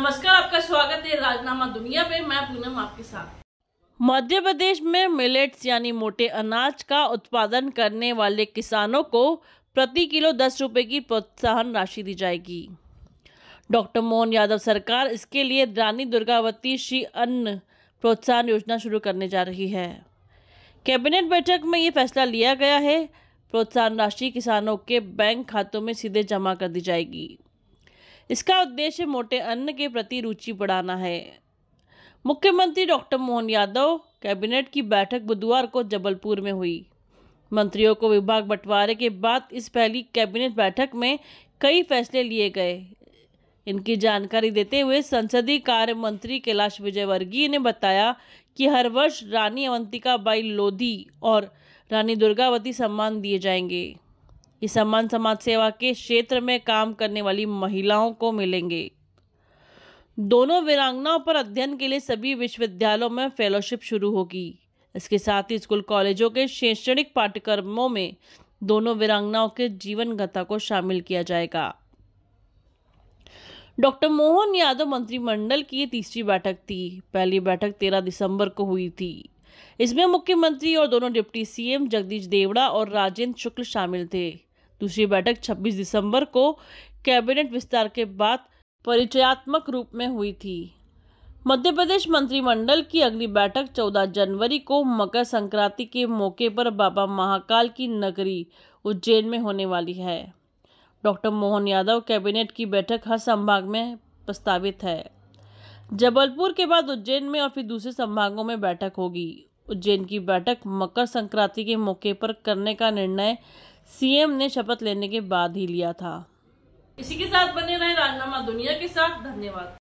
नमस्कार आपका स्वागत है राजनामा दुनिया में मैं पूनम आपके साथ मध्य प्रदेश में मिलेट्स यानी मोटे अनाज का उत्पादन करने वाले किसानों को प्रति किलो दस रुपए की प्रोत्साहन राशि दी जाएगी डॉक्टर मोहन यादव सरकार इसके लिए रानी दुर्गावती श्री अन्न प्रोत्साहन योजना शुरू करने जा रही है कैबिनेट बैठक में ये फैसला लिया गया है प्रोत्साहन राशि किसानों के बैंक खातों में सीधे जमा कर दी जाएगी इसका उद्देश्य मोटे अन्न के प्रति रुचि बढ़ाना है मुख्यमंत्री डॉक्टर मोहन यादव कैबिनेट की बैठक बुधवार को जबलपुर में हुई मंत्रियों को विभाग बंटवारे के बाद इस पहली कैबिनेट बैठक में कई फैसले लिए गए इनकी जानकारी देते हुए संसदीय कार्य मंत्री कैलाश विजयवर्गीय ने बताया कि हर वर्ष रानी अवंतिका बाई लोधी और रानी दुर्गावती सम्मान दिए जाएंगे ये सम्मान समाज सेवा के क्षेत्र में काम करने वाली महिलाओं को मिलेंगे दोनों वीरांगनाओं पर अध्ययन के लिए सभी विश्वविद्यालयों में फेलोशिप शुरू होगी इसके साथ ही स्कूल कॉलेजों के शैक्षणिक पाठ्यक्रमों में दोनों वीरांगनाओं के जीवन गथा को शामिल किया जाएगा डॉक्टर मोहन यादव मंत्रिमंडल की तीसरी बैठक थी पहली बैठक 13 दिसंबर को हुई थी इसमें मुख्यमंत्री और दोनों डिप्टी सीएम जगदीश देवड़ा और राजेंद्र शुक्ल शामिल थे दूसरी बैठक 26 दिसंबर को कैबिनेट विस्तार के बाद परिचयात्मक रूप में हुई थी मध्य प्रदेश मंत्रिमंडल की अगली बैठक 14 जनवरी को मकर संक्रांति के मौके पर बाबा महाकाल की नगरी उज्जैन में होने वाली है डॉक्टर मोहन यादव कैबिनेट की बैठक हर संभाग में प्रस्तावित है जबलपुर के बाद उज्जैन में और फिर दूसरे संभागों में बैठक होगी उज्जैन की बैठक मकर संक्रांति के मौके पर करने का निर्णय सीएम ने शपथ लेने के बाद ही लिया था इसी के साथ बने रहे राजनामा दुनिया के साथ धन्यवाद